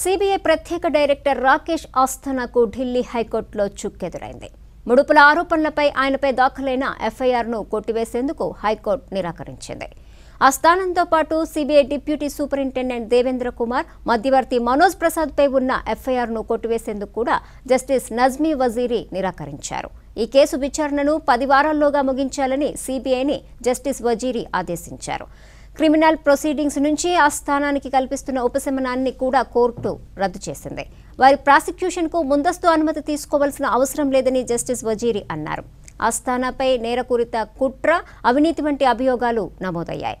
CBI ప్రత్యేక director Rakesh ఆస్థానాకు Delhi హైకోర్టులో చుక్కెదురైంది ముడుపుల ఆరోపణలపై ఆయనపై దాఖలైన ఎఫ్ఐఆర్ను కొట్టివేసేందుకు హైకోర్టు నిరాకరించింది స్థానంతో పాటు CBI deputy superintendent Devendra Kumar మధ్యవర్తి మనోజ్ ప్రసాద్పై ఉన్న ఎఫ్ఐఆర్ను కొట్టివేసేందుకు కూడా జస్టిస్ నజ్మీ వజీరీ నిరాకరించారు ఈ కేసు విచారణను పది వారాల్లోగా ముగించాలని సిబిఐని జస్టిస్ వజీరీ ఆదేశించారు క్రిమినల్ ప్రొసీడింగ్స్ నుంచి ఆ స్థానానికి కల్పిస్తున్న ఉపశమనాన్ని కూడా కోర్టు రద్దు చేసింది వారి ప్రాసిక్యూషన్కు ముందస్తు అనుమతి తీసుకోవాల్సిన అవసరం లేదని జస్టిస్ వజీరి అన్నారు ఆస్థానాపై నేరకూరిత కుట్ర అవినీతి వంటి అభియోగాలు నమోదయ్యాయి